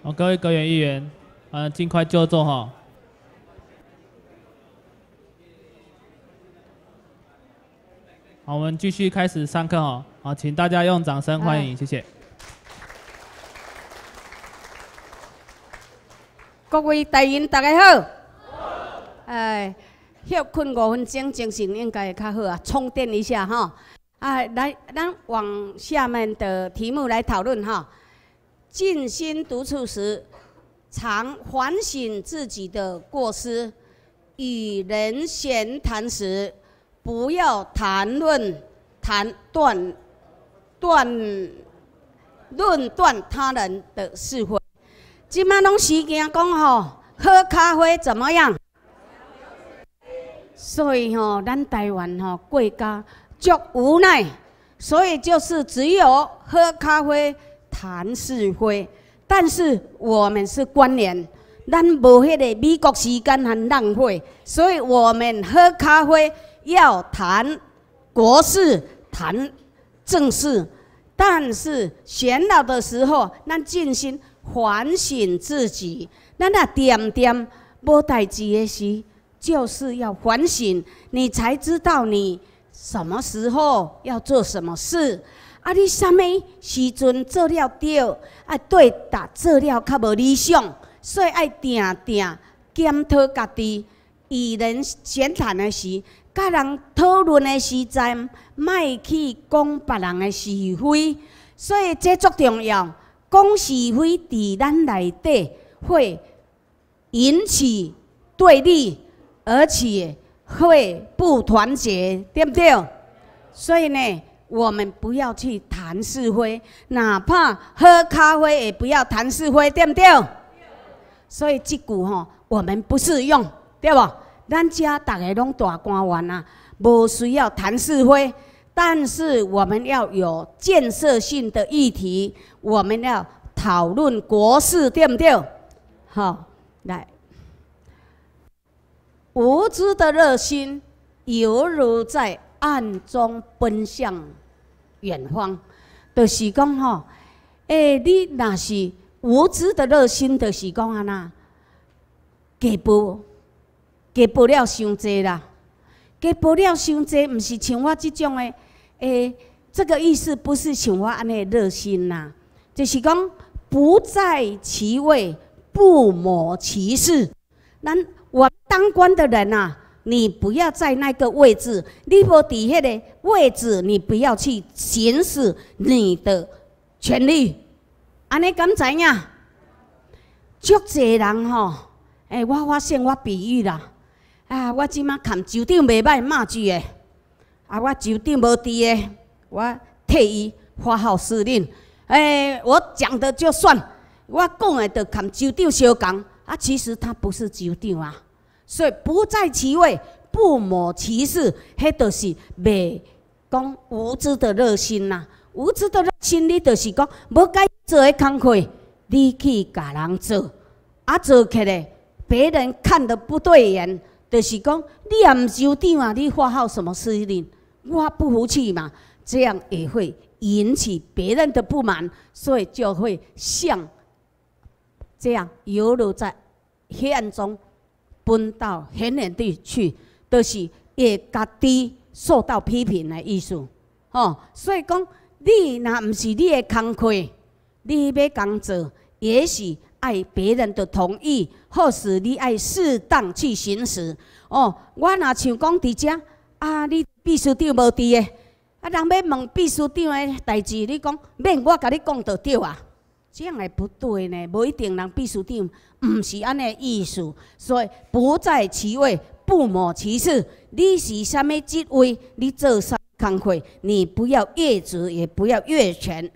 好，各位阁员议员，呃，尽快就座哈。好，我们继续开始上课哈。好，请大家用掌声欢迎，谢谢。各位台员，大家好。哎，休困五分钟，精神应该会较好啊，充电一下哈。哎，来，咱往下面的题目来讨论哈。静心独处时，常反省自己的过失；与人闲谈时，不要谈论、谈断、断、论断他人的是非。即马拢时间讲吼，喝咖啡怎么样？所以吼，咱台湾吼国家足无奈，所以就是只有喝咖啡。谈是非，但是我们是官员，咱无迄个美国时间很浪费，所以我们喝咖啡要谈国事、谈政事。但是闲了的时候，咱尽心反省自己。咱那点点无代志的时，就是要反省，你才知道你什么时候要做什么事。啊！你啥物时阵做了对，啊对答做了较无理想，所以要定定检讨家己。与人闲谈的时，甲人讨论的时阵，莫去讲别人的是非，所以这足重要。讲是非伫咱内底会引起对立，而且会不团结，对不对？所以呢？我们不要去谈是非，哪怕喝咖啡也不要谈是非，对不对？所以这股吼，我们不适用，对不？咱家大家拢大官员呐，无需要谈是非，但是我们要有建设性的议题，我们要讨论国事，对不对？好，来，无知的热心犹如在。暗中奔向远方，就是讲吼，诶，你若是无知的热心，就是讲安呐，给不给不了，伤济啦，给不了，伤济，毋是像我即种的，诶，这个意思不是像我安尼热心呐，就是讲不在其位不谋其事，咱我当官的人呐。你不要在那个位置，你无伫迄个位置，你不要去行使你的权利。安尼敢知影？足侪人吼，哎，我发现我比喻啦。啊，我即麦看，酒店袂歹骂句诶。啊，我酒店无伫诶，我替伊发号施令。哎，我讲的就算，我讲的着牵，酒店相共。啊，其实他不是酒店啊。所以不在其位，不谋其事，迄就是未讲无知的热心呐。无知的热心，你就是讲，无该做的工课，你去甲人做，啊做起来，别人看的不对眼，就是讲你也是有长嘛，你发号什么司令，我不服气嘛，这样也会引起别人的不满，所以就会像这样游如在黑暗中。分到很远地去，都是会家己受到批评的意思，吼。所以讲，你若毋是你的工课，你要工作，也是要别人要同意，或是你要适当去行使。哦，我若像讲伫遮，啊，你秘书长无在，啊，人要问秘书长的代志，你讲免，我甲你讲就对啊。这样也不对呢，不一定人必须长毋是安尼意思。所以不在其位，不谋其事。你是啥物职位，你做啥工课，你不要越职，也不要越权。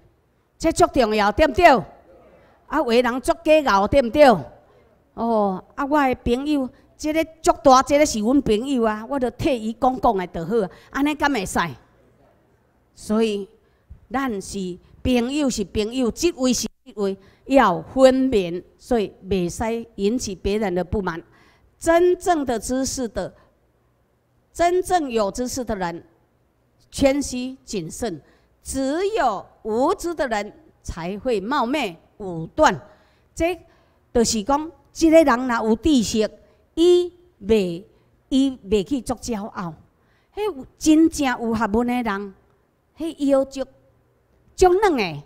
这足重要，对不对？啊，为人作计较，对不对？哦，啊，我的朋友，这个足大，这个是阮朋友啊，我着替伊讲讲的就好，安尼敢会使？所以，咱是朋友是朋友，职位是。为要分明，所以袂使引起别人的不满。真正的知识的，真正有知识的人谦虚谨慎，只有无知的人才会冒昧武断。这就是讲，即个人若有知识，伊袂伊袂去做骄傲。迄真正有学问的人，嘿，要足软两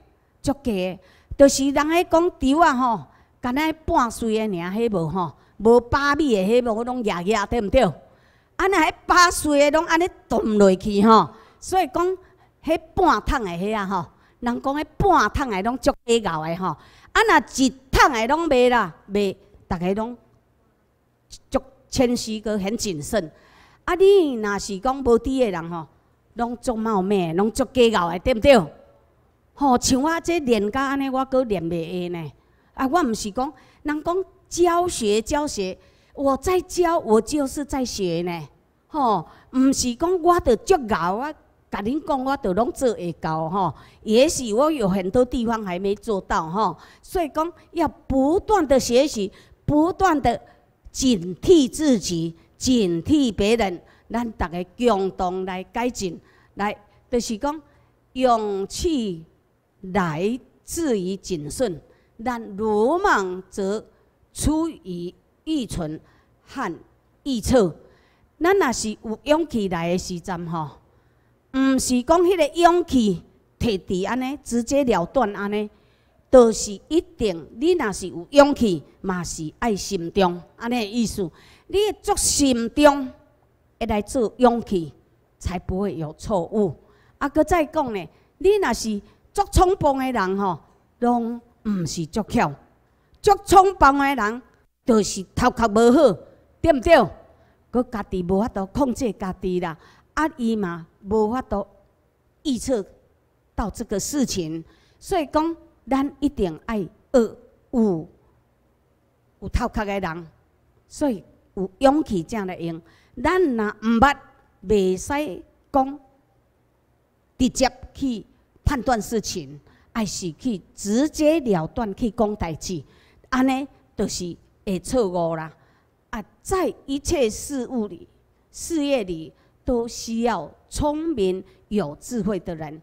足做的。就是人迄讲猪啊吼，甲咱半水的尔，迄无吼，无百米的迄无，我拢弱弱，对毋对？啊那迄百岁的拢安尼动落去吼，所以讲，迄半桶的迄啊吼，人讲迄半桶的拢足计较的吼，啊那一桶的拢袂啦，袂，逐个拢足谦虚个，很谨慎。啊你若是讲无猪的人吼，拢足冒昧，拢足计较的，对毋对？吼，像我这练歌安尼，我搁练袂会呢。啊，我毋是讲，人讲教学教学，我在教我就是在学呢。吼，毋是讲我着足牛，我甲恁讲我着拢做会到吼。也许我有很多地方还没做到吼，所以讲要不断的学习，不断的警惕自己，警惕别人，咱逐个共同来改进，来就是讲勇气。来自于谨慎，但鲁莽则出于愚蠢和臆测。咱若是有勇气来的时阵，吼，毋是讲迄个勇气摕伫安尼直接了断安尼，倒是一定。你若是有勇气，嘛是爱心中安尼意思。你做心中，会来做勇气，才不会有错误。啊，搁再讲呢，你若是足冲明诶人吼，拢毋是足巧。足冲明诶人，就是头壳无好，对毋对？佮家己无法度控制家己啦，啊伊嘛无法度预测到这个事情，所以讲咱一定爱学有有头壳诶人，所以有勇气才来用。咱若毋捌，袂使讲直接去。判断事情，还是去直接了断去讲代志，安尼就是会错误啦。啊，在一切事物里、事业里，都需要聪明有智慧的人。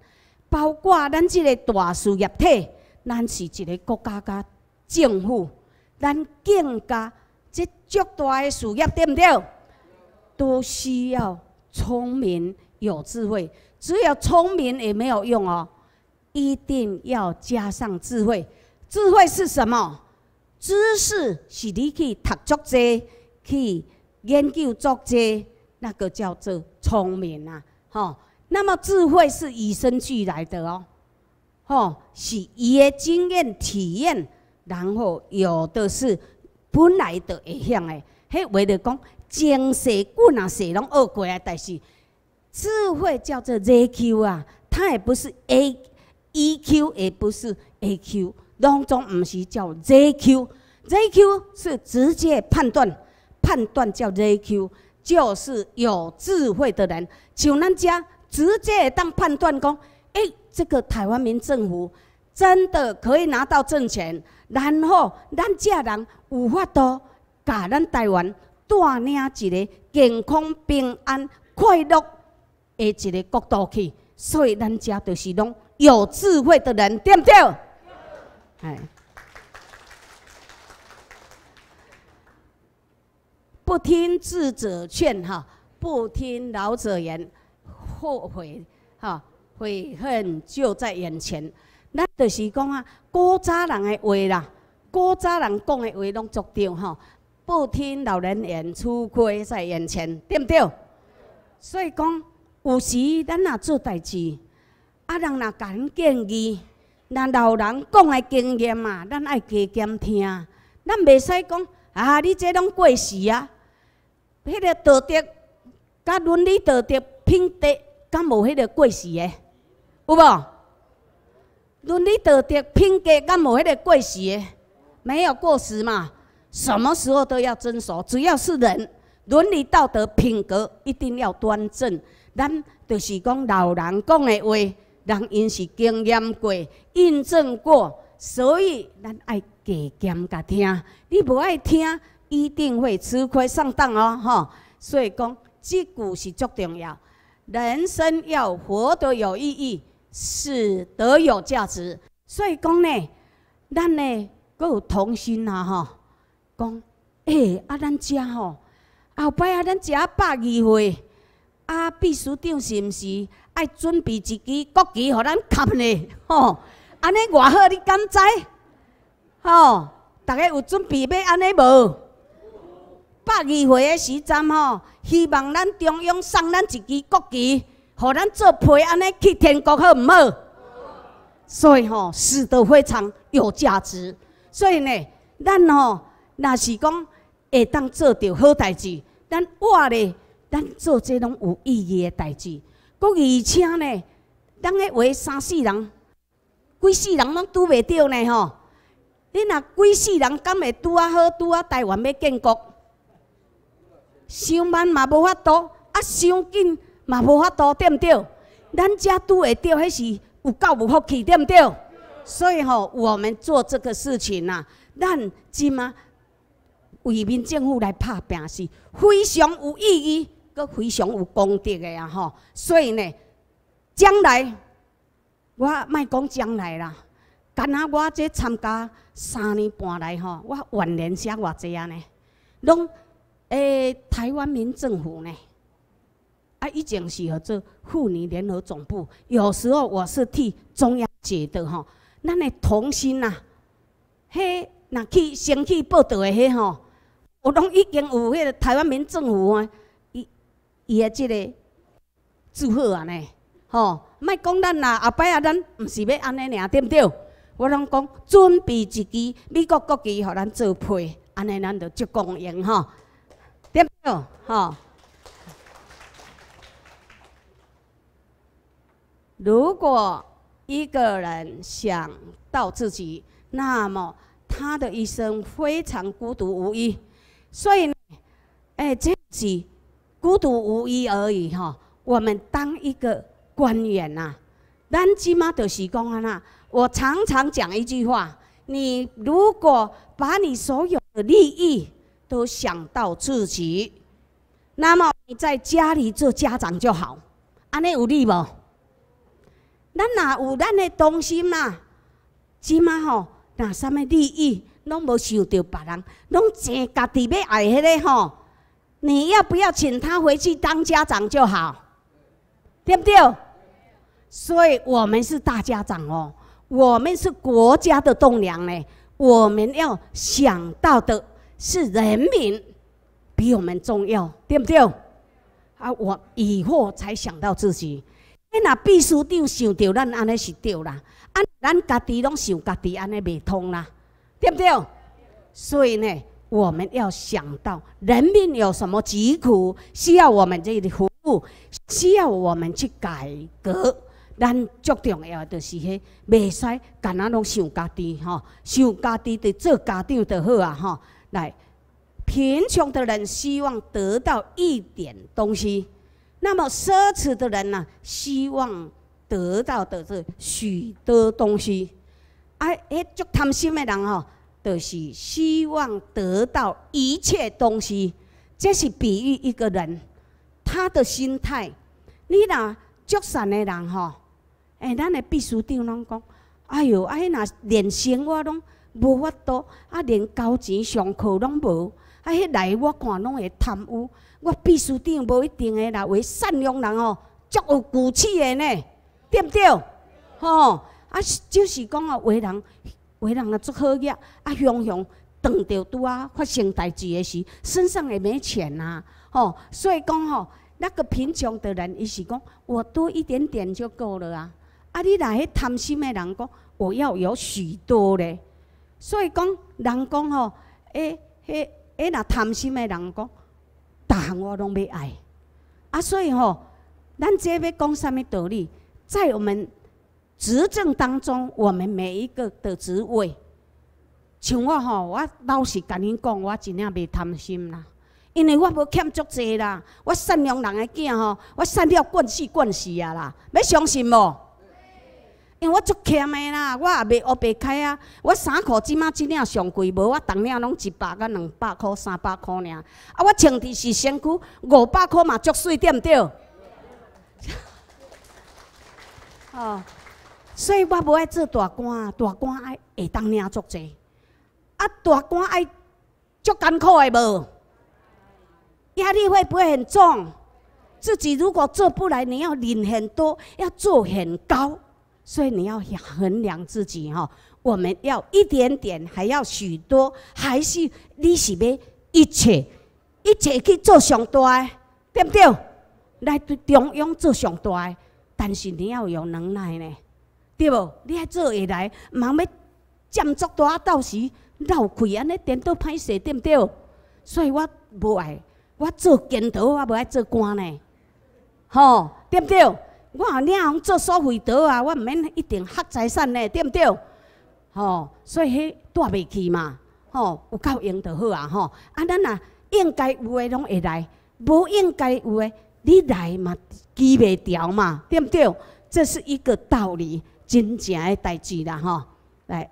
包括咱这个大事业体，咱是一个国家甲政府，咱更加这足大的事业对毋对？都需要聪明有智慧。只有聪明也没有用哦。一定要加上智慧。智慧是什么？知识是你去读作这，去研究作这，那个叫做聪明啊！吼，那么智慧是与生俱来的哦，吼，是伊的经验体验。然后有的是本来都一样的。嘿，为了讲精识，过啊，谁拢学过啊？但是智慧叫做 ZQ 啊，它也不是 A。E Q 也不是 A Q，当中唔是叫 Z Q，Z Q 是直接判断，判断叫 Z Q，就是有智慧的人，像咱遮直接当判断讲：哎，这个台湾民政府真的可以拿到政权，然后咱遮人有法度甲咱台湾带领一个健康、平安、快乐的一个国度去。所以咱遮就是拢。有智慧的人对不对？哎，不听智者劝哈，不听老者言，后悔哈，悔恨就在眼前。那就是讲啊，古早人的话啦，古早人讲的话拢做对哈。不听老人言，吃亏在眼前，对不对？所以讲，有时咱啊做代志。啊！人若敢建议，若老人讲的经验啊，咱爱加兼听。咱袂使讲啊！你这拢过时啊！迄个道德、甲伦理道德、品德，敢无迄个过时的？有无？伦理道德品格，敢无迄个过时的？没有过时嘛？什么时候都要遵守，只要是人伦理道德品格一定要端正。咱就是讲老人讲的话。人因是经验过、印证过，所以咱爱加减甲听。你无爱听，一定会吃亏上当哦，吼，所以讲，即句是足重要。人生要活得有意义，活得有价值。所以讲呢，咱呢有童心啊，吼，讲，诶啊，咱食吼，后摆啊，咱食百二岁，啊，秘书长是毋是？爱准备一支国旗，予咱插呢，吼，安尼偌好，你敢知？吼，大家有准备要安尼无？百二岁的时阵吼，希望咱中央送咱一支国旗，予咱做陪安尼去天国，好唔好？所以吼，死得非常有价值。所以呢，咱吼，若是讲会当做着好代志，咱活咧，咱做这拢有意义的代志。国而且呢，咱个话三四人，几世人拢拄袂到呢吼。恁若几世人敢会拄啊好拄啊台湾要建国，想慢嘛无法度，啊想紧嘛无法度，对毋对？咱遮拄会到迄是有够无福气，对毋对？所以吼，我们做这个事情呐，咱即嘛，为民政府来拍拼是，非常有意义。佫非常有功德的啊吼，所以呢，将来我莫讲将来啦，干那我这参加三年半来吼，我万连写偌济啊呢，拢诶台湾民政府呢，啊，以前是合作妇女联合总部，有时候我是替中央接的吼，咱的童心呐，迄那去先去报道的迄吼，我拢已经有迄台湾民政府个。伊个即个祝贺安尼吼，莫讲咱啦，后摆啊，咱毋是要安尼尔，对毋对？我拢讲准备一支美国国旗，予咱做配，安尼咱就共赢吼，对毋对？吼。如果一个人想到自己，那么他的一生非常孤独无依，所以，哎，自是孤独无依而已哈。我们当一个官员呐，咱即嘛就是讲啊，我常常讲一句话：你如果把你所有的利益都想到自己，那么你在家里做家长就好，安尼有利无？咱哪有咱的东西嘛，即嘛吼，哪啥物利益拢无想到别人，拢只家己要爱迄个吼。你要不要请他回去当家长就好，对不对？所以我们是大家长哦，我们是国家的栋梁呢。我们要想到的是人民比我们重要，对不对？啊，我以后才想到自己。那秘书长想到咱安尼是对啦，啊，咱家己拢想家己安尼未通啦，对不对？所以呢。我们要想到人民有什么疾苦，需要我们这里服务，需要我们去改革。咱最重要就是迄，袂使囡哪拢想家己吼，想家己的做家长就好啊吼。来，贫穷的人希望得到一点东西，那么奢侈的人呢，希望得到的是许多东西。哎，迄足贪心的人吼。就是希望得到一切东西，这是比喻一个人他的心态。你那足善的人吼，哎，咱的秘书长拢讲，哎呦，啊，迄那连生我拢无法度，啊，连交钱上课拢无，啊，迄来我看拢会贪污。我秘书长无一定的啦，为善良人哦，足有骨气的呢，对不对？吼，啊，就是讲啊，为人。为人啊足好业，啊，雄雄撞着拄啊，发生代志的时，身上也没钱啊。哦，所以讲吼，那个贫穷的人，伊是讲我多一点点就够了啊，啊，你若迄贪心的人讲，我要有许多咧，所以讲，人讲吼，诶，迄诶若贪心的人讲，项我拢要爱，啊，所以吼，咱这要讲啥物道理，在我们。执政当中，我们每一个的职位，像我吼，我老实跟恁讲，我真正袂贪心啦，因为我无欠足济啦，我善良人的囝吼，我善了惯死惯死啊啦，要相信无？因为我足欠的啦，我也袂乌白开啊，我衫裤即马即领上贵，无我同领拢一百甲两百箍、三百箍尔，啊我穿的是身躯五百箍嘛足水点对？哦。所以我无爱做大官，大官爱会当领足济，啊，大官爱足艰苦的无？压力会不会很重？自己如果做不来，你要领很多，要做很高，所以你要衡量自己吼。我们要一点点，还要许多，还是你是要一切一切去做上大，对不对？来对中央做上大，但是你要有能耐呢。对无，你遐做会来，毋通要占足大到时漏亏安尼，颠倒歹势，对毋对？所以我无爱，我做剪刀，我无爱做官呢。吼，对毋对？我若领红做所费刀啊，我毋免一定掷财产呢，对毋对？吼，所以迄带袂去嘛，吼有够用就好啊，吼。啊，咱啊应该有诶拢会来，无应该有诶你来嘛，记袂牢嘛，对毋对？这是一个道理。真正诶，代志啦，吼，来，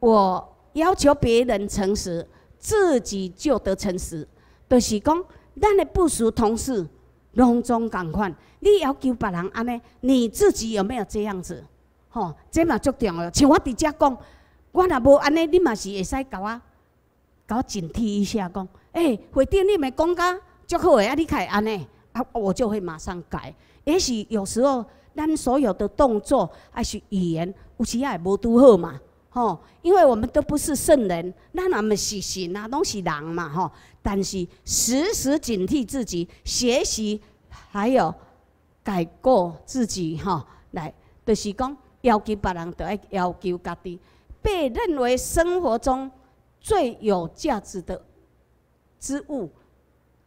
我要求别人诚实，自己就得诚实。就是讲，咱诶不署同事，拢总共款，你要求别人安尼，你自己有没有这样子？吼，这嘛足定哦。像我伫遮讲，我若无安尼，你嘛是会使甲我，甲我警惕一下，讲，哎，会店你们讲噶，足好诶，啊，你会安尼，啊，我就会马上改。也许有时候。咱所有的动作还是语言，有时也无拄好嘛，吼。因为我们都不是圣人，咱也毋是神啊，拢是人嘛，吼。但是时时警惕自己，学习还有改过自己，吼，来，就是讲要求别人，就要要求家己。被认为生活中最有价值的之物，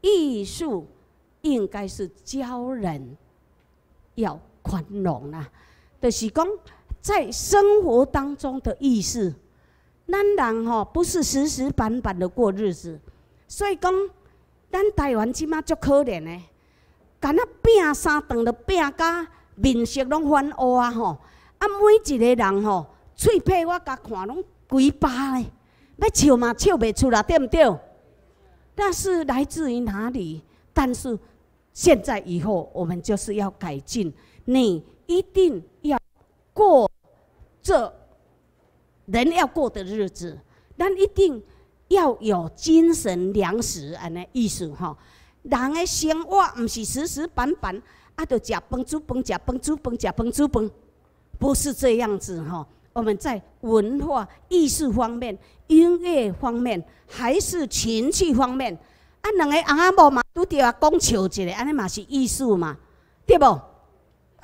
艺术应该是教人要。宽容啦，就是讲在生活当中的意思。咱人吼，不是实实板板的过日子。所以讲，咱台湾即码足可怜的，敢若拼三顿著拼甲面色拢泛乌啊吼！啊，每一个人吼，喙皮我甲看拢几巴咧，要笑嘛笑袂出来，对毋对？那是来自于哪里？但是现在以后，我们就是要改进。你一定要过这人要过的日子，咱一定要有精神粮食，安尼意思吼。人的生活唔是死死板板，啊，着食饭煮饭，食饭煮饭，食饭煮饭，不是这样子吼。我们在文化、艺术方面、音乐方面，还是情趣方面，啊，两个阿仔阿婆嘛，拄着啊，讲笑一个，安尼嘛是艺术嘛，对不？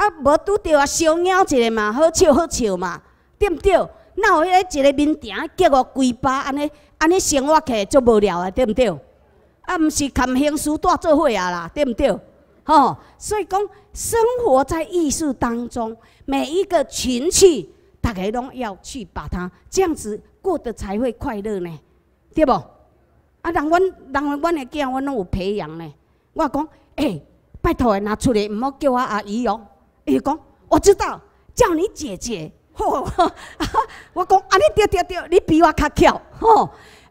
啊，无拄着啊！小猫一个嘛，好笑好笑嘛，对毋对？有迄个一个面啊，叫个龟巴安尼安尼生活起足无聊啊，对毋对？啊，毋是看兴书带做伙啊啦，对毋对？吼！所以讲，生活在艺术当中，每一个情趣，大家拢要去把它这样子过得才会快乐呢，对无？啊，人阮人阮的囝，阮拢有培养呢。我讲，哎，拜托，拿出来，毋好叫我阿姨哦。伊讲我知道，叫你姐姐。吼、我讲啊，尼对对对，你比我卡跳。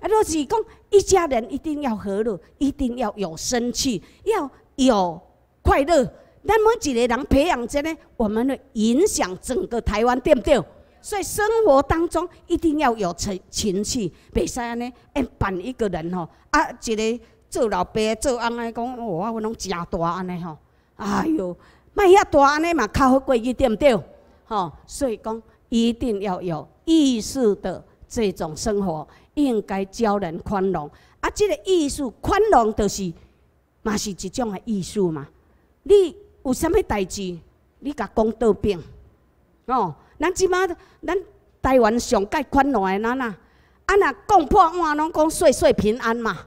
啊，就是讲，一家人一定要和睦，一定要有生气，要有快乐。那么一个人培养着呢？我们会影响整个台湾对不对？所以生活当中一定要有情情绪。使安尼，哎，板一个人吼，啊，一个做老爸做翁的讲，哇，我拢食大安尼吼，哎呦。卖遐大安尼嘛，靠规过对唔对？吼，所以讲一定要有意识的这种生活，应该教人宽容。啊，即个艺术宽容就是嘛是一种诶艺术嘛。你有啥物代志，你甲讲倒边。哦，咱即马咱台湾上届宽容诶，咱哪，啊若讲破案拢讲岁岁平安嘛。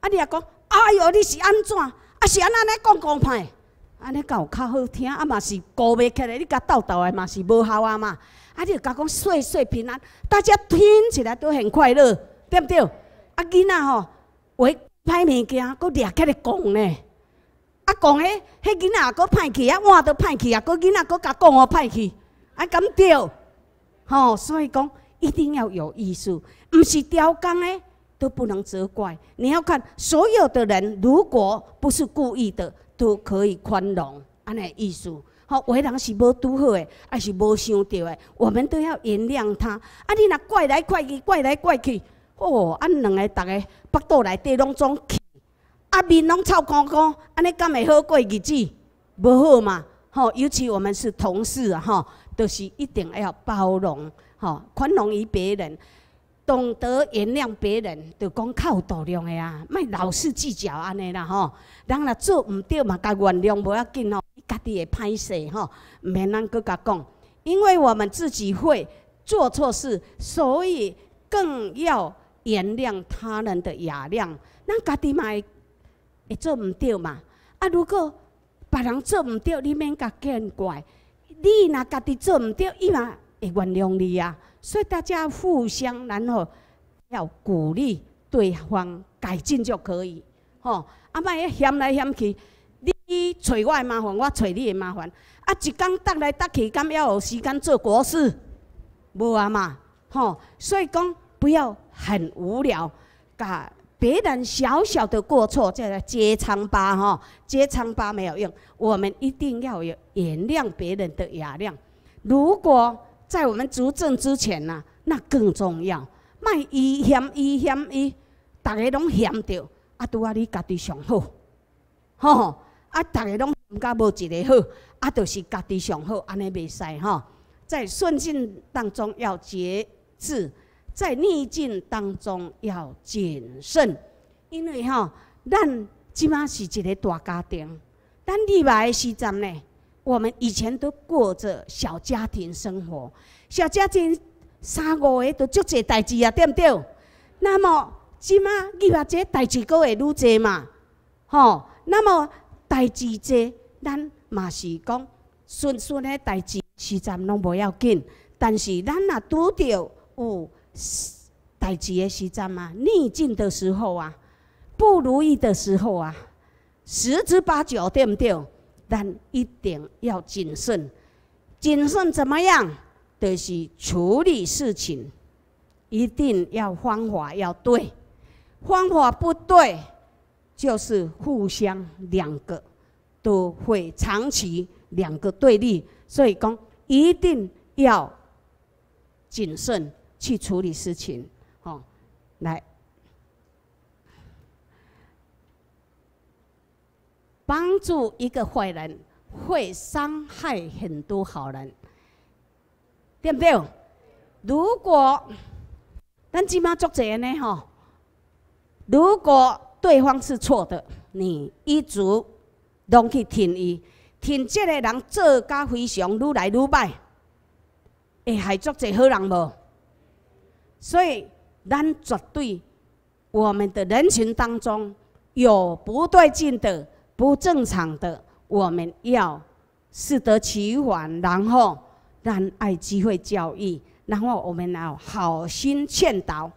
啊，你若讲，哎哟，你是安怎？啊，是安安尼讲讲歹。安尼有较好听，啊嘛是高袂起来，你甲斗斗的嘛是无效啊嘛。啊，你著甲讲岁岁平安，大家听起来都很快乐，对不对？啊，囡仔吼，为歹物件，搁掠起来讲呢。啊，讲起，迄囡仔搁歹去啊，我都歹去啊，搁囡仔搁甲讲哦歹去，啊，敢对？吼，所以讲一定要有意思，毋是刁工诶都不能责怪。你要看所有的人，如果不是故意的。都可以宽容，安尼意思。有为人是无拄好诶，也是无想到诶，我们都要原谅他。啊，你若怪来怪去，怪来怪去，哦，啊，两个逐个腹肚内底拢总气，啊，面拢臭光光，安尼敢会好过日子？无好嘛，吼！尤其我们是同事，吼，都是一定要包容，吼，宽容于别人。懂得原谅别人，就讲较有度量的啊，莫老是计较安尼啦吼。人若做毋对嘛，该原谅无要紧吼，家己会歹势吼，毋免咱搁甲讲。因为我们自己会做错事，所以更要原谅他人的雅量。咱家己嘛会做毋对嘛，啊如果别人做毋对，你免甲见怪。你若家己做毋对，伊嘛会原谅你啊。所以大家互相，然后要鼓励对方改进就可以，吼，阿莫要嫌来嫌去，你找我的麻烦，我找你的麻烦，啊，一天搭来搭去，敢要有时间做国事？无啊嘛，吼，所以讲不要很无聊，噶别人小小的过错，叫做揭疮疤，吼，揭疮疤没有用，我们一定要有原谅别人的雅量，如果。在我们执政之前呐，那更重要，卖伊嫌伊嫌伊，大家拢嫌着，啊，拄啊你家己上好，吼，啊，大家拢感觉无一个好，啊，就是家己上好，安尼袂使吼。在顺境当中要节制，在逆境当中要谨慎，因为吼咱即马是一个大家庭，等你来诶时阵呢。我们以前都过着小家庭生活，小家庭三五个都足侪代志啊，对不对？那么今啊，你或者代志高会愈济嘛？吼，那么代志济，咱嘛是讲顺顺咧代志时阵拢无要紧，但是咱若拄着有代志的时阵嘛，逆境的时候啊，不如意的时候啊，十之八九，对不对？但一定要谨慎，谨慎怎么样？就是处理事情一定要方法要对，方法不对，就是互相两个都会长期两个对立，所以讲一定要谨慎去处理事情，哦，来。帮助一个坏人，会伤害很多好人，对不对？如果咱今码做这呢吼，如果对方是错的，你一直拢去听伊，听这个人做假，非常愈来愈坏，会害做济好人无？所以咱绝对，我们的人群当中有不对劲的。不正常的，我们要适得其反，然后让爱机会教育，然后我们要好心劝导。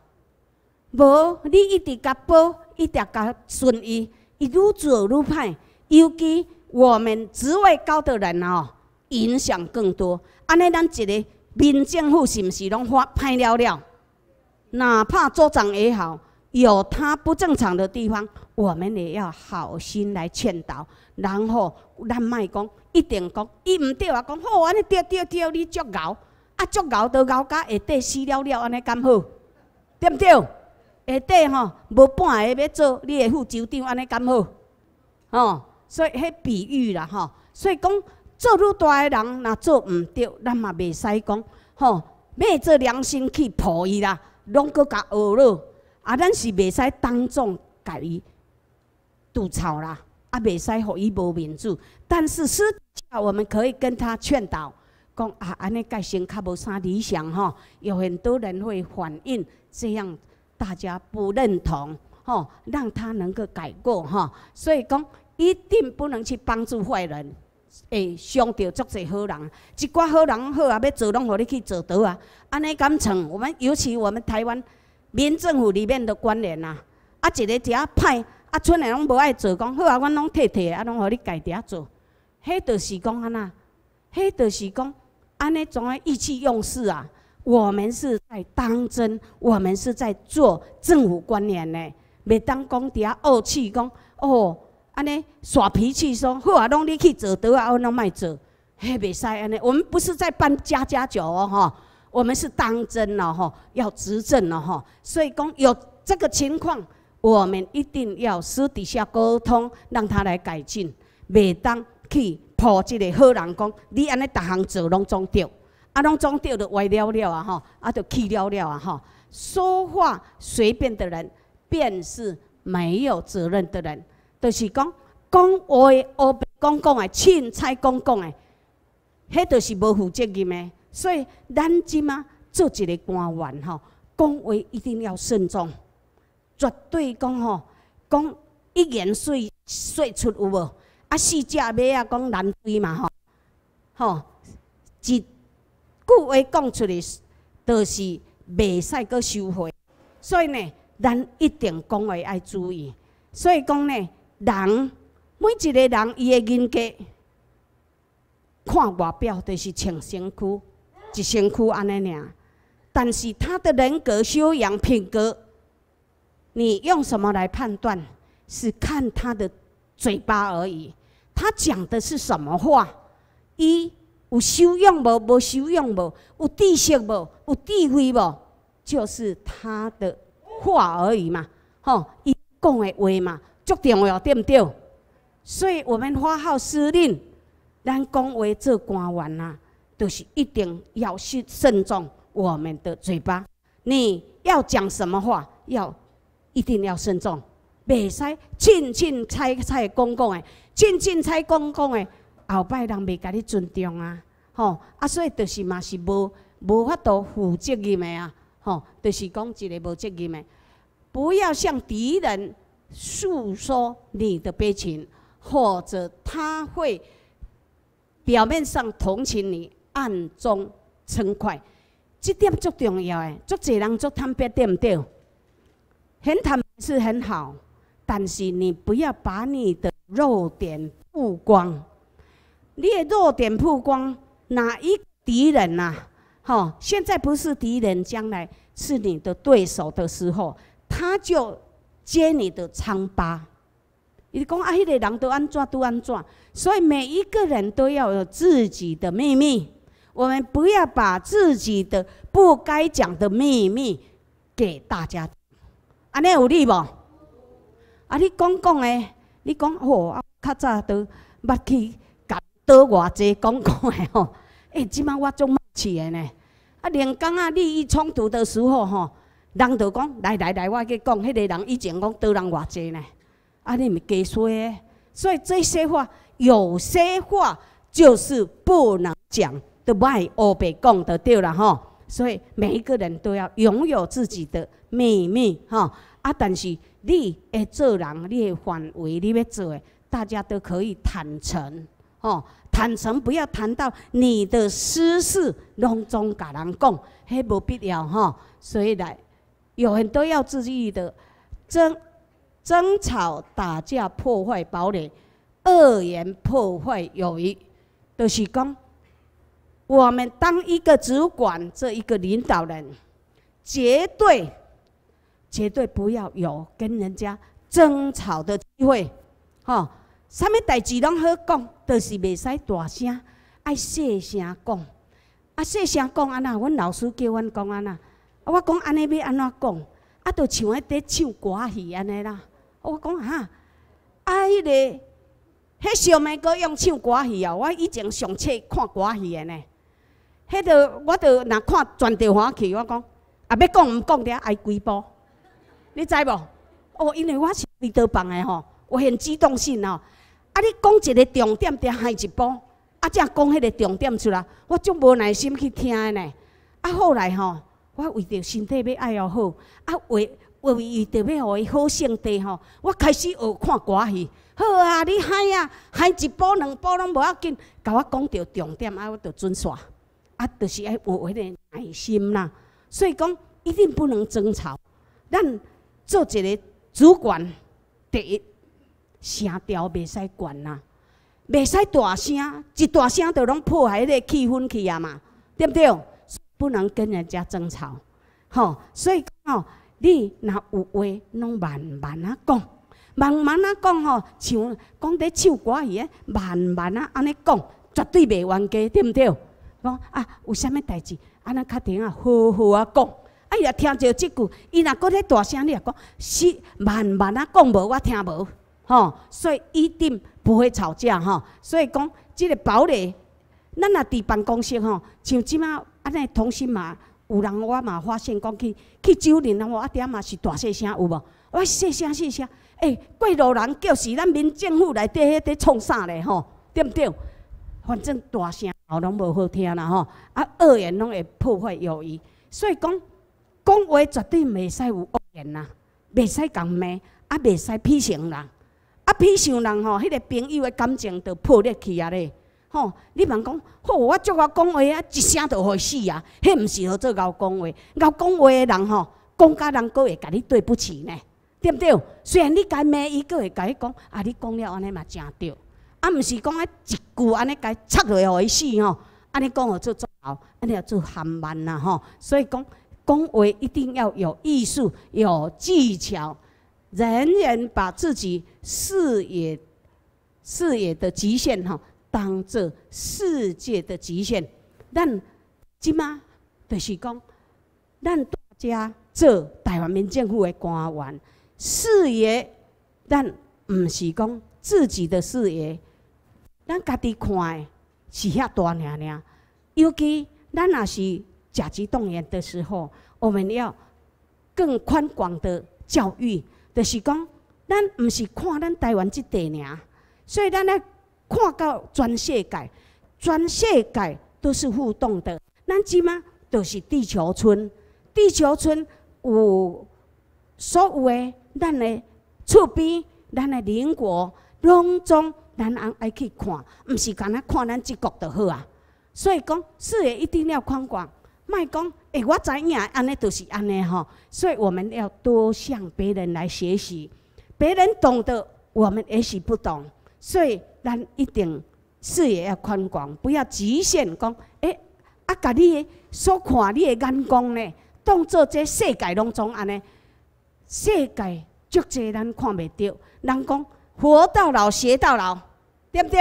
无，你一直甲保，一直甲顺伊，伊愈做愈歹。尤其我们职位高的人哦，影响更多。安尼咱一个民政府是毋是拢发歹了了？哪怕组长也好，有他不正常的地方。我们也要好心来劝导，然后咱莫讲一定讲伊毋对啊，讲，好安尼对对对，你足敖，啊足敖都敖甲下底死了了安尼敢好，对毋对？下底吼无半个要做，你的副州长安尼敢好，哦，所以迄比喻啦吼，所以讲做愈大个人，若做毋对，咱嘛袂使讲吼昧着良心去抱伊啦，拢搁较学咯，啊咱是袂使当众甲伊。吐槽啦，也袂使予伊无面子。但是私下我们可以跟他劝导，讲啊，安尼个性较无啥理想吼，有很多人会反映这样，大家不认同吼，让他能够改过吼。所以讲，一定不能去帮助坏人，会伤到足侪好人。一寡好人好啊，要做拢互你去做到啊。安尼敢成，我们尤其我们台湾民政府里面的官员啊，啊一个只要派。啊，村里拢无爱做工，好啊，阮拢退退，啊，拢互你家己做。迄著是讲安那，迄著是讲安尼种诶意气用事啊。我们是在当真，我们是在做政府官员呢。袂当讲伫遐怄气讲哦，安尼耍脾气说，好啊，拢你去做，倒啊，我拢莫做。迄袂使安尼，我们不是在办家家酒哦，吼。我们是当真了哈，要执政了哈。所以讲有这个情况。我们一定要私底下沟通，让他来改进。袂当去抱一个好人讲，你安尼，逐项做拢总对，啊，拢总对就歪了了啊！吼，啊，就去了了啊！吼，说话随便的人，便是没有责任的人。就是讲，讲话恶，讲讲诶，凊彩讲讲诶，迄就是无负责任诶。所以，咱即啊做一个官员吼，讲话一定要慎重。绝对讲吼，讲一言碎碎出有无？啊，四只马啊，讲难追嘛吼，吼一句话讲出来，就是袂使阁收回。所以呢，咱一定讲话要注意。所以讲呢，人每一个人伊的人格，看外表就是穿身躯，一身躯安尼尔，但是他的人格修养品格。你用什么来判断？是看他的嘴巴而已。他讲的是什么话？一有修养无？无修养无？有知识无？有智慧无？就是他的话而已嘛。吼，伊讲的话嘛，注定要对不对？所以我们发号施令，咱讲话做官员呐，都是一定要慎慎重我们的嘴巴。你要讲什么话？要。一定要慎重，袂使凊凊彩彩讲讲的，凊凊彩讲讲的，后摆人袂甲你尊重啊，吼！啊，所以就是嘛是无无法度负责任的啊，吼！就是讲一个无责任的，不要向敌人诉说你的悲情，或者他会表面上同情你，暗中嗔快，这点足重要诶，足侪人足坦白对毋对？很坦白是很好，但是你不要把你的弱点曝光。你的弱点曝光，哪一敌人呐？哈，现在不是敌人，将来是你的对手的时候，他就揭你的疮疤。你讲啊，迄个人都安怎都安怎？所以每一个人都要有自己的秘密，我们不要把自己的不该讲的秘密给大家。安尼有理无？啊，你讲讲诶，你讲哦，啊，较早都捌去甲倒偌侪讲讲诶吼。诶，即摆我总捌去诶呢。啊，连讲啊，利益冲突的时候吼，人都讲来来来，我去讲，迄个人以前讲倒人偌侪呢。啊，你咪加衰诶。所以这些话，有些话就是不能讲，都不乌白讲得对啦吼。所以每一个人都要拥有自己的秘密，哈啊！但是你诶做人，你诶范围，你要做诶，大家都可以坦诚，吼坦诚，不要谈到你的私事当中甲人讲，迄无必要，哈！所以来有很多要注意的，争争吵打架破坏堡垒，恶言破坏友谊，就是讲。我们当一个主管，这一个领导人，绝对、绝对不要有跟人家争吵的机会，吼，啥物代志拢好讲，就是未使大声，爱细声讲。啊，细声讲安那，阮老师叫阮讲安那。啊，我讲安尼要安怎讲？啊，就像迄底唱歌戏安尼啦。我讲哈，啊，迄个，迄小妹哥用唱歌戏啊，我以前上册看歌戏的呢。迄个我着若看全台湾去，我讲啊，要讲毋讲了，爱几步，你知无？哦，因为我是伫倒放的吼，我很主动性吼。啊，你讲一个重点，着爱一步啊，正讲迄个重点出来，我足无耐心去听的呢。啊，后来吼，我为着身体要爱好好，啊，为为着要互伊好身体吼，我开始学看歌戏。好啊，你嗨啊，嗨一步两步拢无要紧，甲我讲着重点，啊，我着准煞。啊，就是爱有迄个耐心啦，所以讲一定不能争吵。咱做一个主管，第一声调袂使悬啦，袂使大声，一大声就拢破坏迄个气氛去啊嘛，对不对？不能跟人家争吵，吼。所以讲，你若有话，拢慢慢啊讲，慢慢啊讲吼，像讲块唱歌个，慢慢啊安尼讲，绝对袂冤家，对毋对？讲啊，有啥物代志，安尼确定啊，好好啊讲。啊，伊若听着即句，伊若讲咧大声咧讲，是慢慢啊讲，无我听无，吼。所以一定不会吵架，吼。所以讲，即个堡垒，咱若伫办公室吼，像即马安尼同事嘛，有人我嘛发现讲去去酒人然我啊点嘛是大细声有无？我细声细声。诶，过路人叫是咱民政府内底迄底创啥咧，吼？对毋对？反正大声吼拢无好听啦吼，啊恶言拢会破坏友谊，所以讲讲话绝对袂使有恶言啦，袂使讲骂，啊袂使批评人，啊批评人吼，迄个朋友的感情就破裂去啊咧。吼，你茫讲，吼。我即个讲话啊一声就互死啊，迄毋适合做咬讲话，咬讲话的人吼，讲假人哥会甲你对不起呢，对不对？虽然你共骂伊，个会讲，啊你讲了安尼嘛正对。啊，毋是讲啊，一句安尼伊插落去死吼，安尼讲号做作后，安尼也做含慢啦吼。所以讲讲话一定要有艺术、有技巧。人人把自己视野视野的极限吼，当做世界的极限。咱即嘛就是讲，咱大家做台湾民政府的官员，视野咱毋是讲自己的视野。咱家己看诶是遐大尔，尤其咱若是阶级动员的时候，我们要更宽广的教育，就是讲咱毋是看咱台湾即地尔，所以咱咧看到全世界，全世界都是互动的。咱即满就是地球村，地球村有所有诶，咱诶厝边，咱诶邻国，拢总。咱安爱去看，毋是干咱看咱即国就好啊！所以讲视野一定要宽广，莫讲哎我知影安尼，就是安尼吼。所以我们要多向别人来学习，别人懂得我们也许不懂，所以咱一定视野要宽广，不要局限讲哎啊！甲你的所看，你的眼光呢，当做这世界当中安尼，世界足济咱看袂到。人讲活到老学到老。对不对？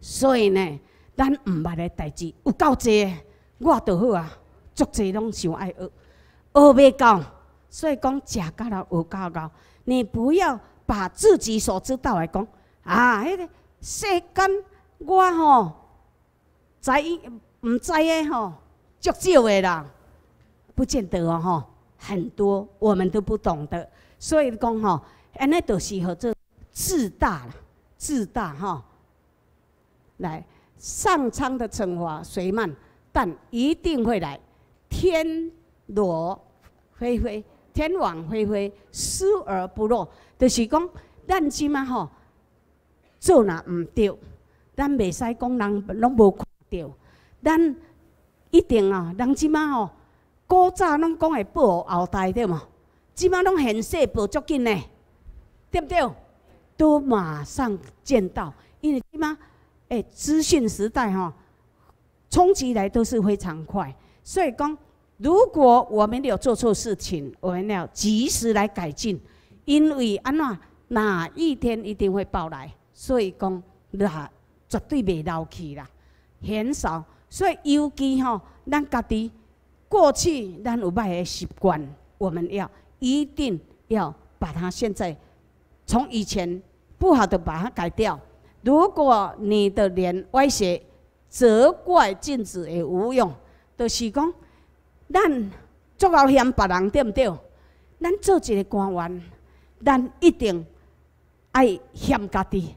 所以呢，咱毋捌的代志有够济，我就好啊，足济拢想爱学，学袂到。所以讲，食够了，学够够。你不要把自己所知道个讲啊，迄个世间我吼知毋知个吼，足少的人不见得哦，吼，很多我们都不懂得。所以讲吼，安尼就是候做自大了。自大哈，来上苍的惩罚虽慢，但一定会来。天罗恢恢，天网恢恢，疏而不漏。就是讲，咱即嘛吼，做那唔对，咱未使讲人拢无看到，咱一定啊。人即嘛吼，古早拢讲会报后代对嘛？即满拢现世报足紧嘞，对不对？都马上见到，因为什么？资讯时代哈，冲击来都是非常快。所以讲，如果我们有做错事情，我们要及时来改进，因为安那哪一天一定会报来。所以讲，那绝对袂漏去啦，很少。所以尤其吼，咱家己过去咱有卖的习惯，我们要一定要把它现在从以前。不好的，把它改掉。如果你的脸歪斜，责怪镜子也无用。就是讲，咱足够嫌别人对毋对？咱做一个官员，咱一定爱嫌家己。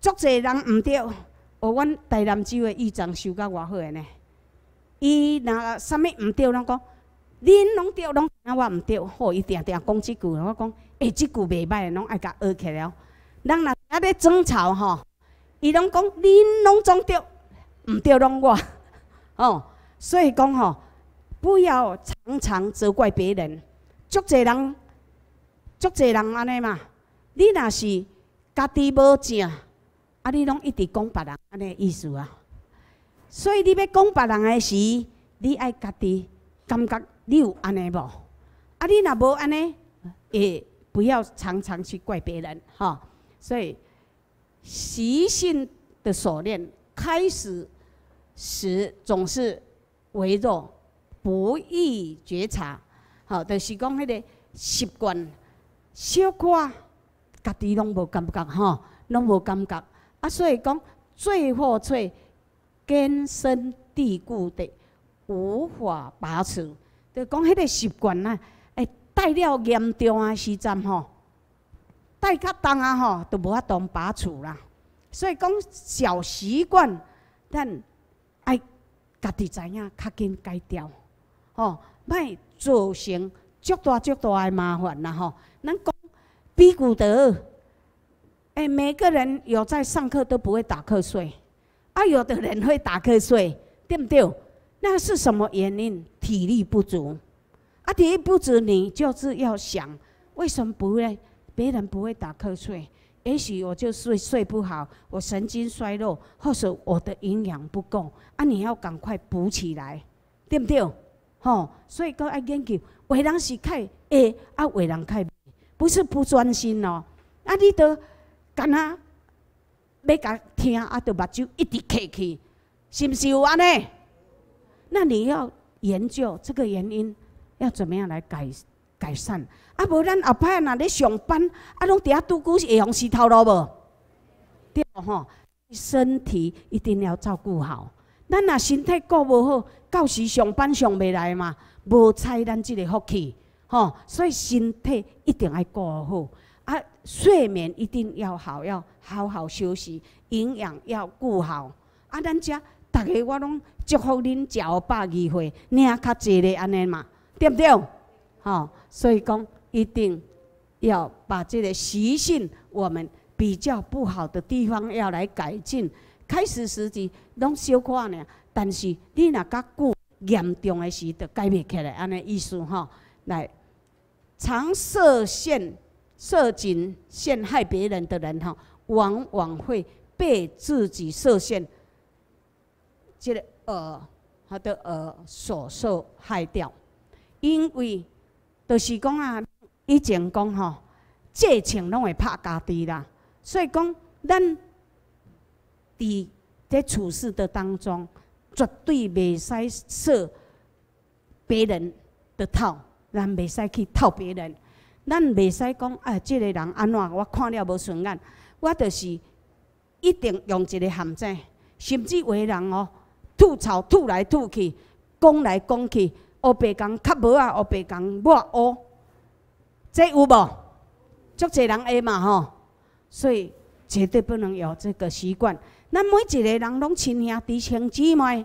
足侪人唔对，哦，阮台南州的县长收甲偌好个呢？伊那啥物唔对，拢讲，恁拢对，拢啊我唔对，好伊定定讲即句，我讲，哎即句袂歹，拢爱甲学起来。人若阿在争吵吼，伊拢讲，恁拢总对，毋对拢我，哦，所以讲吼，不要常常责怪别人。足济人，足济人安尼嘛，你若是家己无正，阿你拢一直讲别人，安尼意思啊。所以你要讲别人诶时，你爱家己感觉你有安尼无？阿你若无安尼，也不要常常去怪别人，吼。所以，习性的锁链开始时总是围绕不易觉察，吼，就是讲迄个习惯，小可家己拢无感觉，吼，拢无感觉，啊，所以讲最后最根深蒂固的无法拔除，就讲迄个习惯啊，哎，带了严重啊时阵，吼。带较重啊，吼，都无法当把处啦。所以讲小习惯，咱爱家己知影，较紧改掉，吼，莫造成足大足大诶麻烦啦，吼。咱讲比股得，哎，每个人有在上课都不会打瞌睡，啊，有的人会打瞌睡，对不对？那是什么原因？体力不足。啊，体力不足，你就是要想为什么不会？别人不会打瞌睡，也许我就睡睡不好，我神经衰弱，或者我的营养不够啊！你要赶快补起来，对不对？吼！所以搞爱研究，为人是开 A 啊，为人开 B，不是不专心哦。啊，你都囡仔要甲听啊，就目睭一直瞌去，是不？是有安尼？那你要研究这个原因，要怎么样来改？改善啊！无咱后摆若咧上班啊，拢伫遐拄久是下用舌头咯，无对吼？身体一定要照顾好。咱若身体顾无好，到时上班上袂来嘛，无彩咱即个福气吼。所以身体一定要顾好啊，睡眠一定要好，要好好休息，营养要顾好啊。咱遮逐个我拢祝福恁九百二岁，领较济咧安尼嘛，对毋对？吼！所以讲，一定要把这个习性，我们比较不好的地方要来改进。开始时期拢小看呢，但是你若较久严重的时候，改袂起来，安尼意思吼。来，常设陷、设阱、陷害别人的人吼，往往会被自己设陷，这个呃，他的呃所受害掉，因为。就是讲啊，以前讲吼，借钱拢会拍家己啦，所以讲，咱伫在处事的当中，绝对袂使设别人的套，咱袂使去套别人。咱袂使讲，啊。即个人安怎，我看了无顺眼，我就是一定用一个陷阱，甚至为人哦，吐槽吐来吐去，讲来讲去。黑白共较无啊，黑白共抹乌，这有无？足侪人会嘛吼？所以绝对不能有这个习惯。那每一个人拢亲兄弟亲姊妹，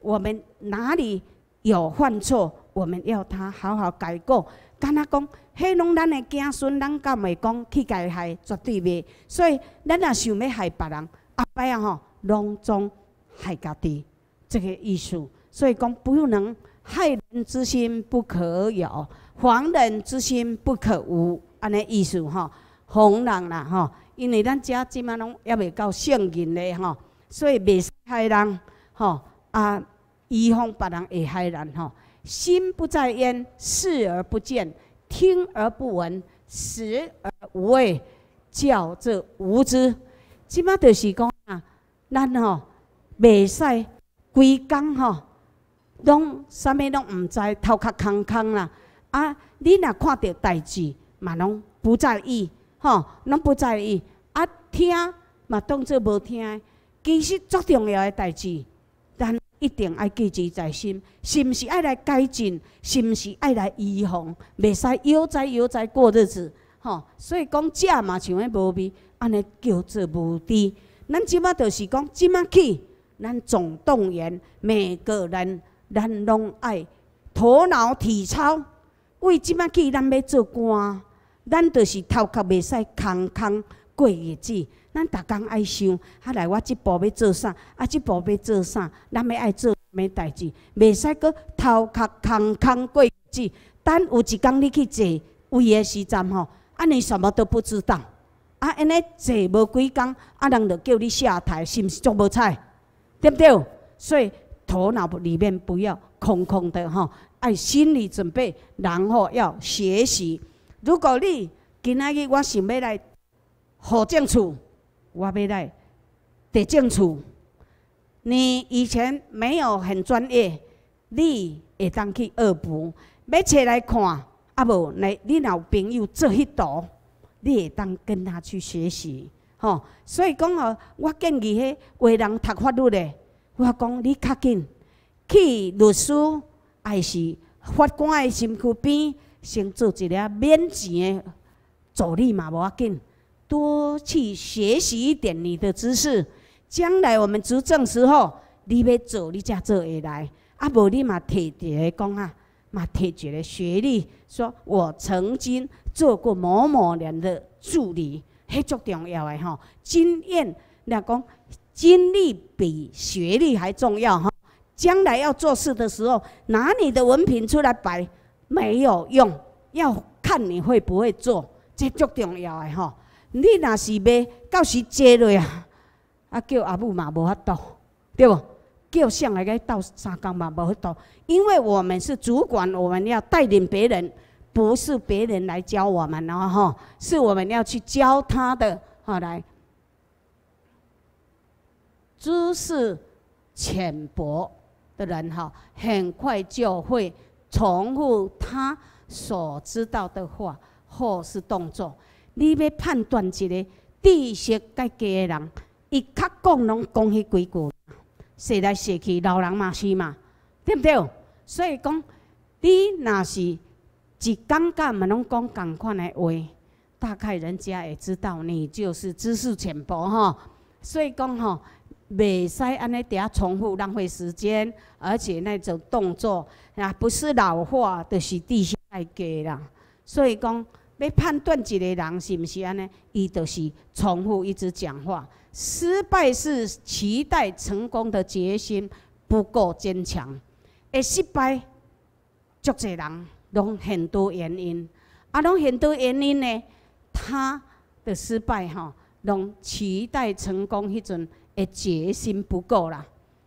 我们哪里有犯错？我们要他好好改过。敢若讲，迄拢咱的子孙，咱敢会讲去伊害？绝对袂。所以咱若想要害别人，阿摆啊吼，拢总害家己，即个意思。所以讲，不能。害人之心不可有，防人之心不可无。安尼意思吼，防人啦吼，因为咱遮即满拢也未够圣人咧吼，所以未使害人吼啊，预防别人会害人吼。心不在焉，视而不见，听而不闻，食而无味，叫作无知。即满就是讲啊，咱吼未使规工吼。拢啥物拢毋知，头壳空空啦。啊，你若看着代志，嘛拢不在意，吼，拢不在意。啊，听嘛当做无听。其实足重要诶代志，咱一定爱记记在心。是毋是爱来改进？是毋是爱来预防？袂使悠哉悠哉过日子，吼。所以讲，遮嘛像诶无味，安尼叫做无知。咱即摆著是讲，即摆起，咱总动员每个人。咱拢爱头脑体操，为即摆去咱要做官，咱就是头壳袂使空空过日子。咱逐工爱想，啊来我即步要做啥？啊即步要做啥？咱要爱做咩代志？袂使佫头壳空空过日子。等有一工你去坐位的时阵吼，啊你什么都不知道，啊安尼坐无几工，啊人就叫你下台，是毋是足无采？对毋？对？所以。头脑里面不要空空的哈，爱心理准备，然后要学习。如果你今仔日我想要来好政处，我要来得政处，你以前没有很专业，你会当去恶补。要找来看，啊无，你你老朋友做迄道，你会当跟他去学习，吼。所以讲哦，我建议迄为人读法律嘞。我讲你较紧去律师，还是法官诶身躯边先做一个免钱诶助理嘛，无要紧。多去学习一点你的知识，将来我们执政时候，你要做，你才做会来。啊，无你嘛提一个讲啊，嘛提一个学历，说我曾经做过某某人的助理，迄足重要诶吼，经验。俩讲。经历比学历还重要哈，将来要做事的时候，拿你的文凭出来摆没有用，要看你会不会做，这足重要的哈。你那是要到时接落呀，啊叫阿母嘛无法度，对不？叫上来该到三更嘛无法度，因为我们是主管，我们要带领别人，不是别人来教我们哦吼，是我们要去教他的好来。知识浅薄的人哈，很快就会重复他所知道的话或是动作。你要判断一个知识较低的人，一卡讲拢讲迄几句，说来说去，老人嘛是嘛，对不对？所以讲，你那是一尴尬嘛，拢讲同款的话，大概人家会知道你就是知识浅薄哈。所以讲吼。袂使安尼定重复浪费时间，而且那种动作啊，不是老化，就是力气太低啦。所以讲，要判断一个人是毋是安尼，伊就是重复一直讲话。失败是期待成功的决心不够坚强。会失败，足侪人拢很多原因，啊，拢很多原因呢。他的失败吼，拢期待成功迄阵。决心不够啦，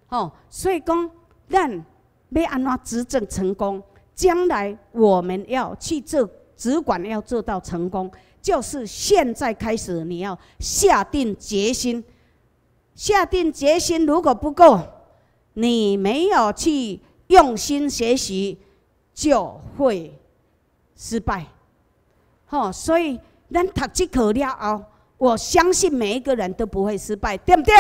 哦，所以讲，咱要安怎执政成功？将来我们要去做，只管要做到成功，就是现在开始，你要下定决心。下定决心如果不够，你没有去用心学习，就会失败。哦，所以咱读这可了哦。我相信每一个人都不会失败，对不对？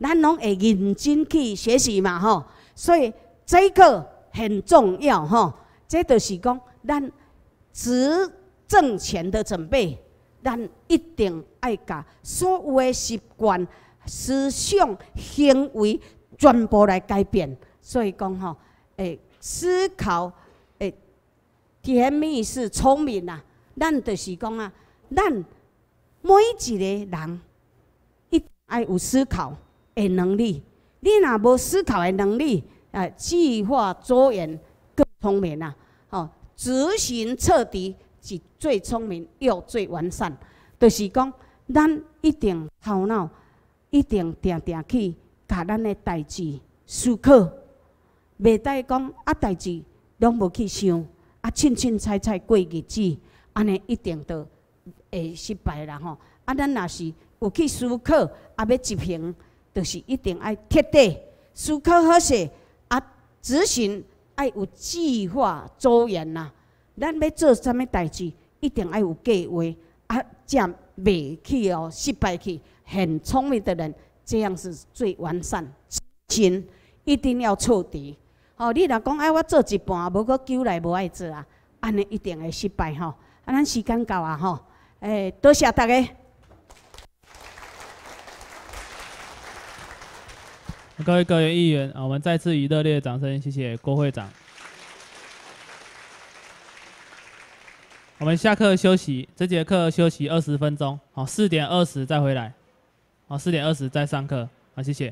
咱拢会认真去学习嘛，吼。所以这个很重要，吼。这就是讲，咱只挣钱的准备，咱一定爱把所有的习惯、思想、行为全部来改变。所以讲，吼，诶，思考，诶，甜蜜是聪明啊。咱就是讲啊，咱。每一个人一定爱有思考的能力。你若无思考的能力，啊，计划做延更聪明啊！哦，执行彻底是最聪明又最完善。就是讲，咱一定头脑一定定定去甲咱的代志思考，袂代讲啊代志拢无去想，啊，清清彩彩过日子，安尼一定得。会失败啦吼！啊，咱若是有去思考，啊，要执行，就是一定爱彻底思考好势，啊，执行爱有计划、周延啦。咱要做啥物代志，一定爱有计划，啊，才袂去哦失败去。很聪明的人，这样是最完善。钱一定要凑齐，哦，你若讲哎，我做一半，无过久来无爱做啊，安尼一定会失败吼！啊，咱时间到啊吼！哎，多谢大家！各位各位议员，啊，我们再次以热烈的掌声，谢谢郭会长。我们下课休息，这节课休息二十分钟，好，四点二十再回来，好，四点二十再上课，好，谢谢。